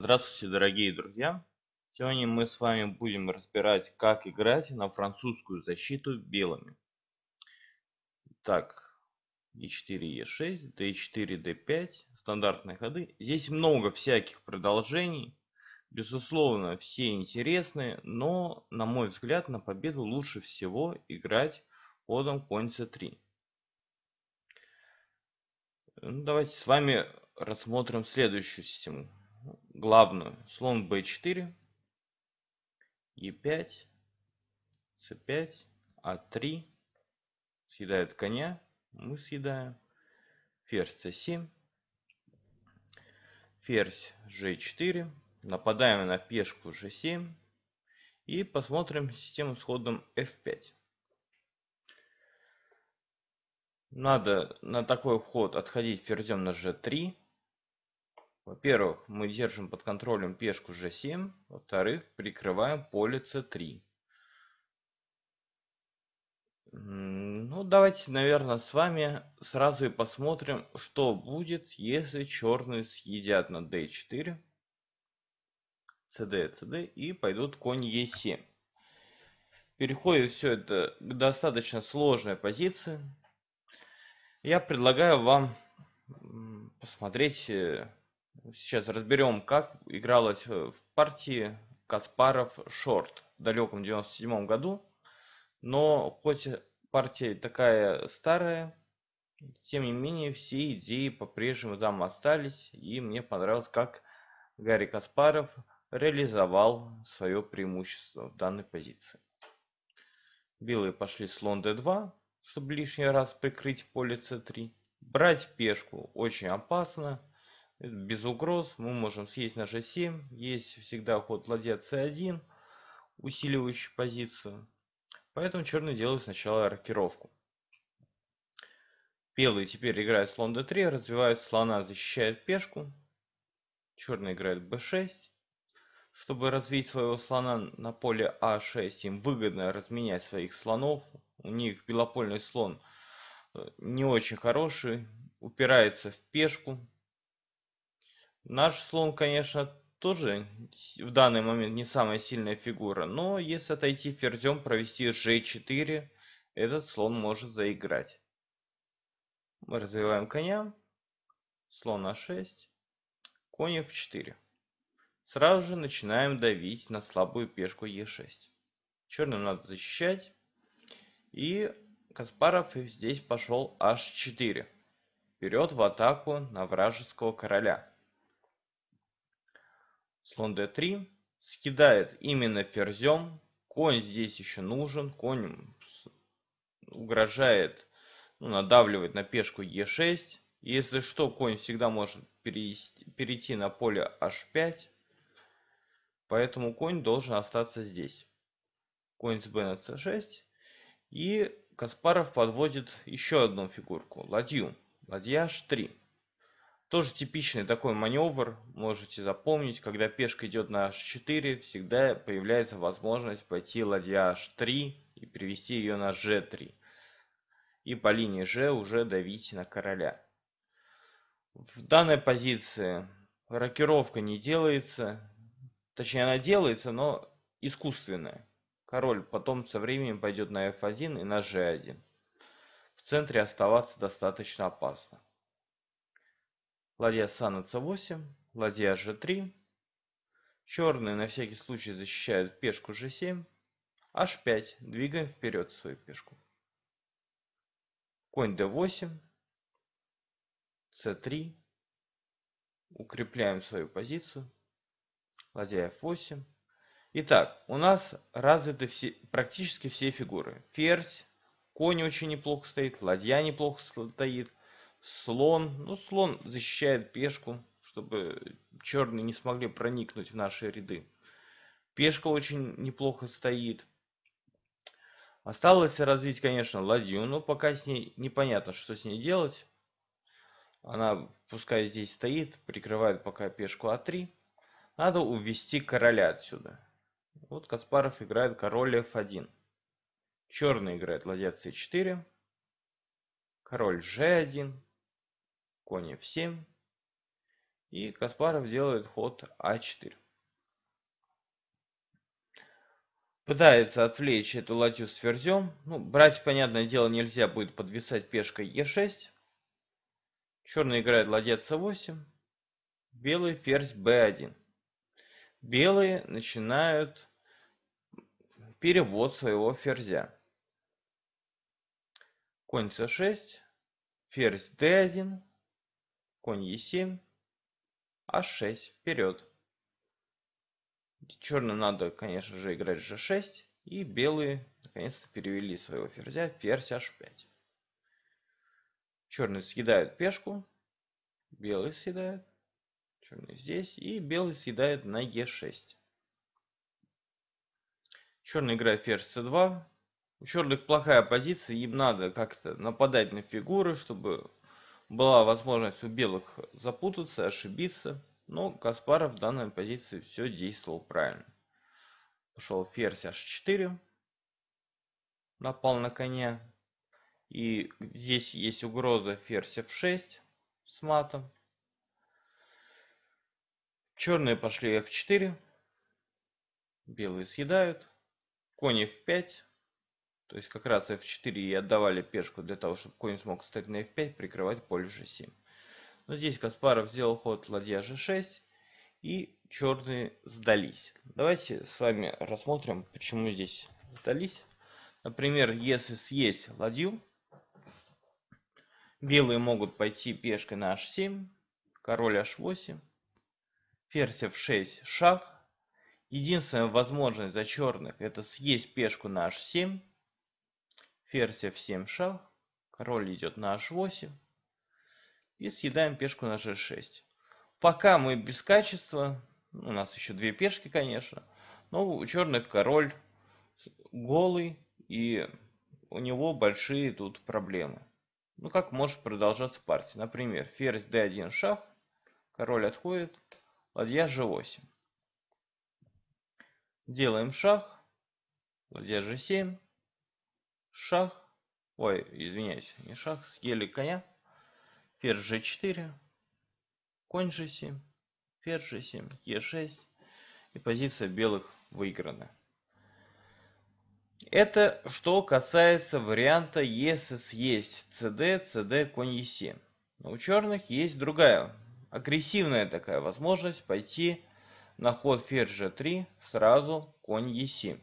Здравствуйте, дорогие друзья! Сегодня мы с вами будем разбирать, как играть на французскую защиту белыми. Так, e4, e6, d4, d5, стандартные ходы. Здесь много всяких продолжений. Безусловно, все интересные, но, на мой взгляд, на победу лучше всего играть ходом конь c3. Ну, давайте с вами рассмотрим следующую систему главную. Слон b4, e5, c5, а3. съедает коня. Мы съедаем. Ферзь c7. Ферзь g4. Нападаем на пешку g7. И посмотрим систему с ходом f5. Надо на такой ход отходить ферзем на g3. Во-первых, мы держим под контролем пешку g7. Во-вторых, прикрываем поле c3. Ну, давайте, наверное, с вами сразу и посмотрим, что будет, если черные съедят на d4, cd, cd и пойдут конь e7. Переходит все это к достаточно сложной позиции. Я предлагаю вам посмотреть э, Сейчас разберем, как игралось э, в партии Каспаров-Шорт в далеком 97 году. Но хоть партия такая старая, тем не менее все идеи по-прежнему там остались. И мне понравилось, как Гарри Каспаров реализовал свое преимущество в данной позиции. Белые пошли слон d2, чтобы лишний раз прикрыть поле c3. Брать пешку очень опасно без угроз. Мы можем съесть на g7. Есть всегда ход ладья c1, усиливающий позицию. Поэтому черные делают сначала рокировку. Белые теперь играют слон d3, развивают слона, защищают пешку. Черный играет b6. Чтобы развить своего слона на поле а6, им выгодно разменять своих слонов. У них белопольный слон э, не очень хороший, упирается в пешку, Наш слон, конечно, тоже в данный момент не самая сильная фигура, но если отойти ферзем, провести g4, этот слон может заиграть. Мы развиваем коня, слон на 6, конь f4. Сразу же начинаем давить на слабую пешку e6. Черным надо защищать. И Каспаров здесь пошел h4. Вперед в атаку на вражеского короля. Слон d3. Скидает именно ферзем. Конь здесь еще нужен. Конь угрожает, ну, надавливает на пешку e6. Если что, конь всегда может перейти, на поле h5. Поэтому конь должен остаться здесь. Конь с b на c6. И Каспаров подводит еще одну фигурку. Ладью. Ладья h3. Тоже типичный такой маневр, можете запомнить, когда пешка идет на h4, всегда появляется возможность пойти ладья h3 и привести ее на g3. И по линии g уже давить на короля. В данной позиции рокировка не делается, точнее она делается, но искусственная. Король потом со временем пойдет на f1 и на g1. В центре оставаться достаточно опасно. Ладья стану c8, ладья g3. Черные на всякий случай защищают пешку g7. h5, двигаем вперед свою пешку. Конь d8, c3. Укрепляем свою позицию. Ладья f8. Итак, у нас развиты все, практически все фигуры. Ферзь, конь очень неплохо стоит, ладья неплохо стоит, слон. Ну, слон защищает пешку, чтобы черные не смогли проникнуть в наши ряды. Пешка очень неплохо стоит. Осталось развить, конечно, ладью, но пока с ней непонятно, что с ней делать. Она пускай здесь стоит, прикрывает пока пешку А3. Надо увести короля отсюда. Вот Каспаров играет король F1. Черный играет ладья c4. Король g1 конь f7. И Каспаров делает ход а4. Пытается отвлечь эту ладью с ферзем. Ну, брать, понятное дело, нельзя будет подвисать пешкой e6. Черный играет ладья c8. Белый ферзь b1. Белые начинают перевод своего ферзя. Конь c6, ферзь d1, конь Е7, H6 а вперед. Черным надо, конечно же, играть G6, и белые наконец-то перевели своего ферзя в ферзь H5. Черные съедают пешку, белые съедают, черный здесь, и белые съедают на Е6. Черный играет ферзь c2. У черных плохая позиция, им надо как-то нападать на фигуры, чтобы была возможность у белых запутаться, ошибиться, но Каспаров в данной позиции все действовал правильно. Пошел ферзь h4, напал на коня. И здесь есть угроза ферзь f6 с матом. Черные пошли f4, белые съедают, конь f5, то есть как раз f4 и отдавали пешку для того, чтобы конь смог встать на f5, прикрывать поле g7. Но здесь Каспаров сделал ход ладья g6 и черные сдались. Давайте с вами рассмотрим, почему здесь сдались. Например, если съесть ладью, белые могут пойти пешкой на h7, король h8, ферзь f6 шаг. Единственная возможность за черных это съесть пешку на h7, ферзь f7 шах, король идет на h8. И съедаем пешку на g6. Пока мы без качества, у нас еще две пешки, конечно, но у черных король голый, и у него большие тут проблемы. Ну как может продолжаться партия? Например, ферзь d1 шах, король отходит, ладья g8. Делаем шах, ладья g7, шах, ой, извиняюсь, не шах, съели коня, ферзь g4, конь g7, ферзь g7, e6, и позиция белых выиграна. Это что касается варианта, если съесть cd, cd, конь e7. Но у черных есть другая, агрессивная такая возможность пойти на ход ферзь g3, сразу конь e7.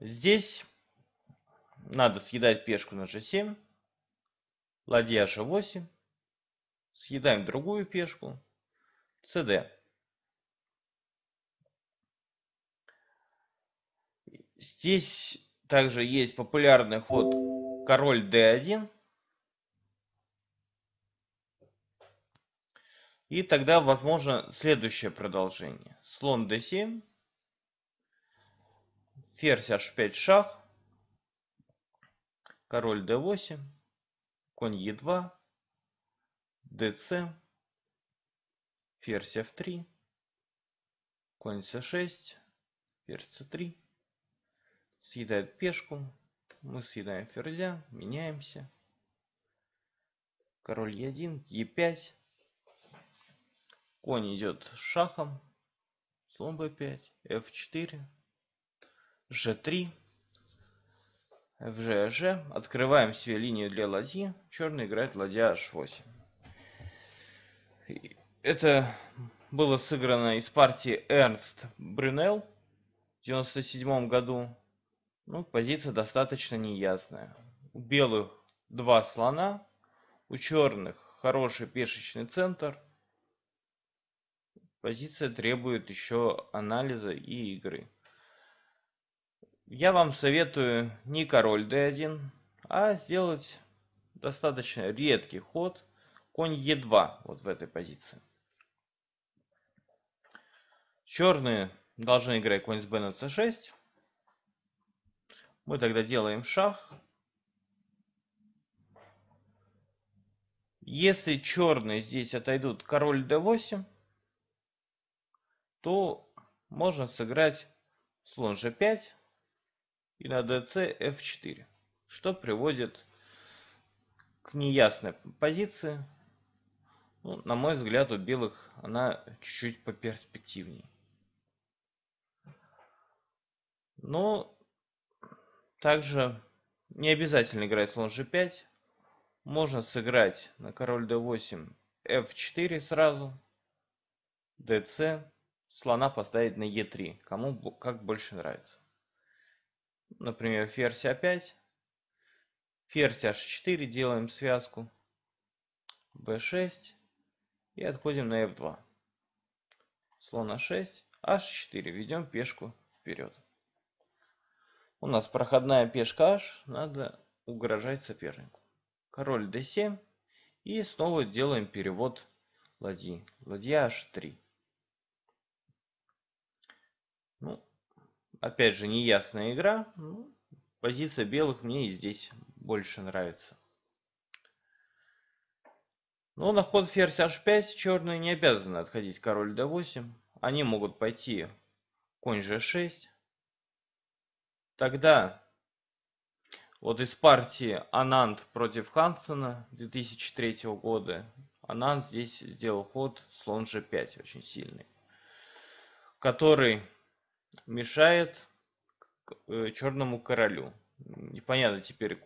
Здесь надо съедать пешку на g7, ладья g8, съедаем другую пешку, cd. Здесь также есть популярный ход король d1. И тогда возможно следующее продолжение. Слон d7 ферзь h5 шах, король d8, конь e2, dc, ферзь f3, конь c6, ферзь c3, съедает пешку, мы съедаем ферзя, меняемся, король e1, e5, конь идет шахом, слон b5, f4, G3, FG, G. Открываем себе линию для ладьи. Черный играет ладья H8. Это было сыграно из партии Эрнст Брюнел в 1997 году. Ну, позиция достаточно неясная. У белых два слона, у черных хороший пешечный центр. Позиция требует еще анализа и игры я вам советую не король d1, а сделать достаточно редкий ход конь e2 вот в этой позиции. Черные должны играть конь с b на c6. Мы тогда делаем шах. Если черные здесь отойдут король d8, то можно сыграть слон g5 и на dc f4, что приводит к неясной позиции. Ну, на мой взгляд, у белых она чуть-чуть поперспективнее. Но также не обязательно играть слон g5. Можно сыграть на король d8, f4 сразу, dc, слона поставить на e3, кому как больше нравится. Например, ферзь А5, ферзь H4, делаем связку, B6 и отходим на F2. Слон А6, H4, ведем пешку вперед. У нас проходная пешка H, надо угрожать сопернику. Король d7 и снова делаем перевод ладьи. Ладья h3. Ну, Опять же, неясная игра. Ну, позиция белых мне и здесь больше нравится. Но ну, на ход ферзь h5 черные не обязаны отходить король d8. Они могут пойти конь g6. Тогда вот из партии Ананд против Хансена 2003 года Ананд здесь сделал ход слон g5 очень сильный, который мешает э, черному королю. Непонятно теперь,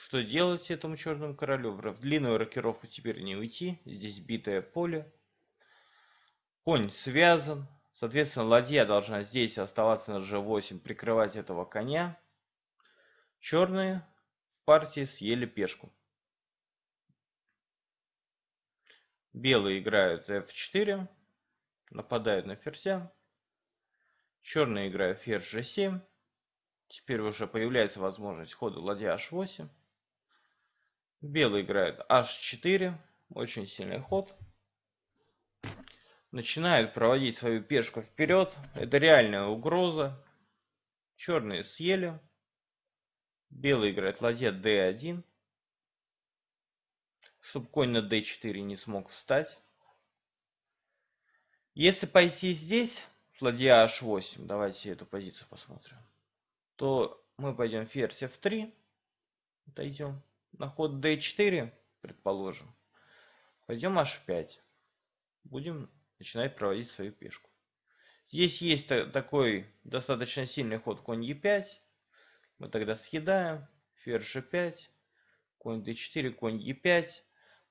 что делать этому черному королю. В длинную рокировку теперь не уйти. Здесь битое поле. Конь связан. Соответственно, ладья должна здесь оставаться на g8, прикрывать этого коня. Черные в партии съели пешку. Белые играют f4, нападают на ферзя. Черные играют ферзь g7. Теперь уже появляется возможность хода ладья h8. Белый играет h4. Очень сильный ход. Начинает проводить свою пешку вперед. Это реальная угроза. Черные съели. Белый играет ладья d1. Чтобы конь на d4 не смог встать. Если пойти здесь, ладья h8, давайте эту позицию посмотрим, то мы пойдем ферзь f3, отойдем, на ход d4, предположим, пойдем h5, будем начинать проводить свою пешку. Здесь есть такой достаточно сильный ход конь e5, мы тогда съедаем, ферзь g5, конь d4, конь e5,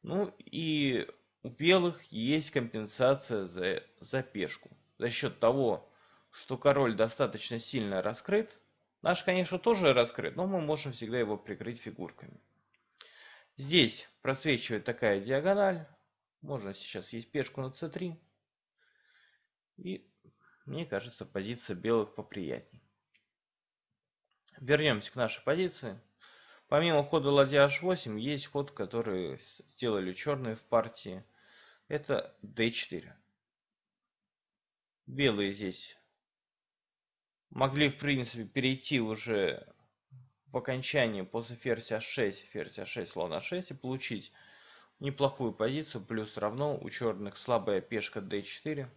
ну и у белых есть компенсация за, за пешку за счет того, что король достаточно сильно раскрыт. Наш, конечно, тоже раскрыт, но мы можем всегда его прикрыть фигурками. Здесь просвечивает такая диагональ. Можно сейчас есть пешку на c3. И, мне кажется, позиция белых поприятней. Вернемся к нашей позиции. Помимо хода ладья h8, есть ход, который сделали черные в партии. Это d4 белые здесь могли, в принципе, перейти уже в окончании после ферзь h6, а ферзь h6, а слон h6 а и получить неплохую позицию, плюс равно у черных слабая пешка d4.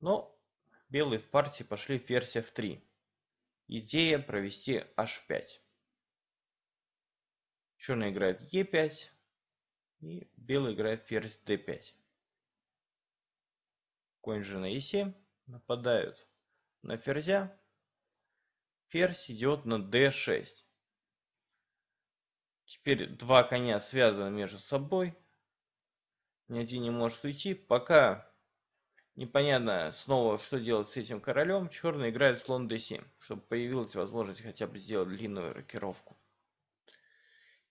Но белые в партии пошли ферзь f3. Идея провести h5. Черный играет e5 и белый играет ферзь d5 конь же на e 7 нападают на ферзя. Ферзь идет на d6. Теперь два коня связаны между собой. Ни один не может уйти. Пока непонятно снова, что делать с этим королем, черный играет слон d7, чтобы появилась возможность хотя бы сделать длинную рокировку.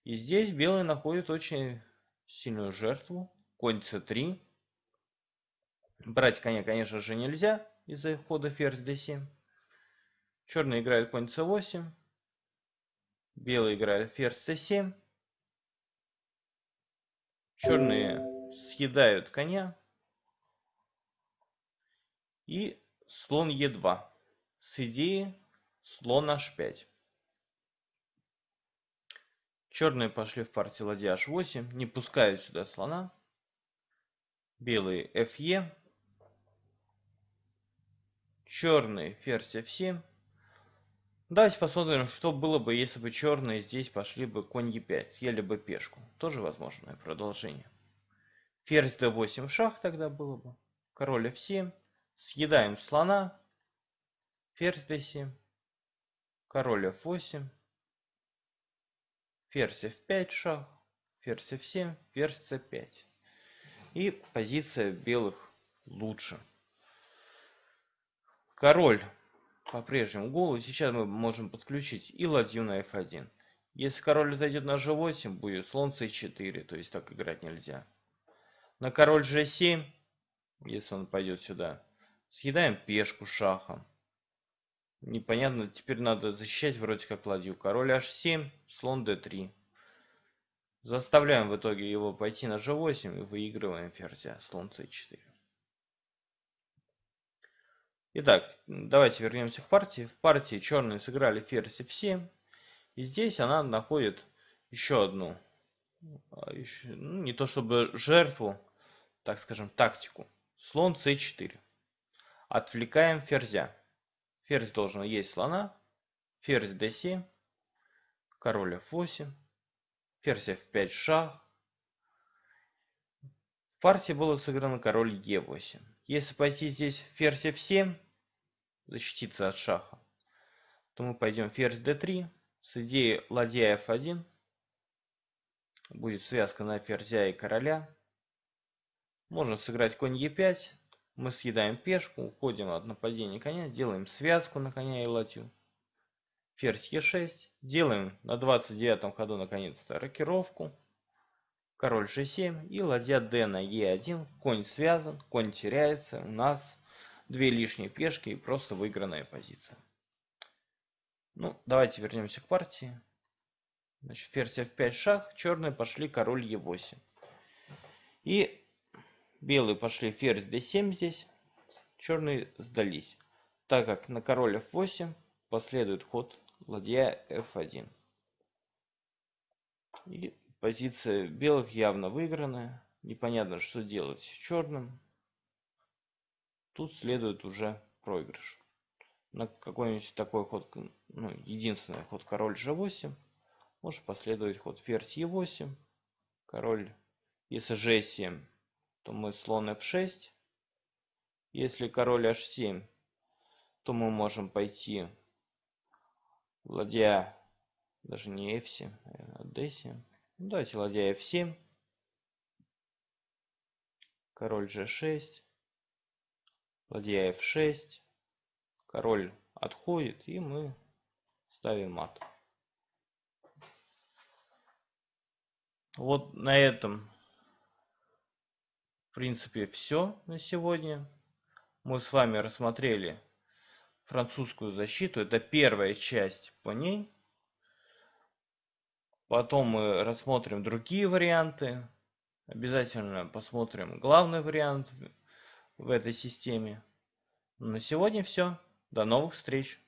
И здесь белый находит очень сильную жертву. Конь c3. Брать коня, конечно же, нельзя из-за хода ферзь d7. Черный играет конь c8. Белый играет ферзь c7. Черные съедают коня. И слон e2 с идеей слон h5. Черные пошли в партии ладья h8, не пускают сюда слона. Белые fe, черный ферзь f7. Давайте посмотрим, что было бы, если бы черные здесь пошли бы конь e5, съели бы пешку. Тоже возможное продолжение. Ферзь d8 шах тогда было бы. Король f7. Съедаем слона. Ферзь d7. Король f8. Ферзь f5 шах. Ферзь f7. Ферзь c5. И позиция белых лучше. Король по-прежнему голый. Сейчас мы можем подключить и ладью на f1. Если король отойдет на g8, будет слон c4, то есть так играть нельзя. На король g7, если он пойдет сюда, съедаем пешку шахом. Непонятно, теперь надо защищать вроде как ладью. Король h7, слон d3. Заставляем в итоге его пойти на g8 и выигрываем ферзя, слон c4. Итак, давайте вернемся к партии. В партии черные сыграли ферзь f7. И здесь она находит еще одну, а, еще, ну, не то чтобы жертву, так скажем, тактику. Слон c4. Отвлекаем ферзя. Ферзь должен есть слона. Ферзь d7. Король f8. Ферзь f5 шах. В фарсе было сыграно король Е8. Если пойти здесь ферзь F7, защититься от шаха, то мы пойдем ферзь D3, с идеей ладья F1, будет связка на ферзя и короля. Можно сыграть конь e 5 мы съедаем пешку, уходим от нападения коня, делаем связку на коня и ладью. Ферзь Е6, делаем на 29 ходу наконец-то рокировку король g7 и ладья d на e1, конь связан, конь теряется, у нас две лишние пешки и просто выигранная позиция. Ну, давайте вернемся к партии. Значит, ферзь f5 шаг черные пошли король e8. И белые пошли ферзь d7 здесь, черные сдались, так как на король f8 последует ход ладья f1. И Позиция белых явно выиграна. Непонятно, что делать с черным. Тут следует уже проигрыш. На какой-нибудь такой ход, ну, единственный ход король g8. Может последовать ход ферзь e8. Король, если g7, то мы слон f6. Если король h7, то мы можем пойти, владея даже не f7, а d7. Ну, давайте ладья f7. Король g6. Ладья f6. Король отходит, и мы ставим мат. Вот на этом, в принципе, все на сегодня. Мы с вами рассмотрели французскую защиту. Это первая часть по ней. Потом мы рассмотрим другие варианты. Обязательно посмотрим главный вариант в этой системе. На сегодня все. До новых встреч!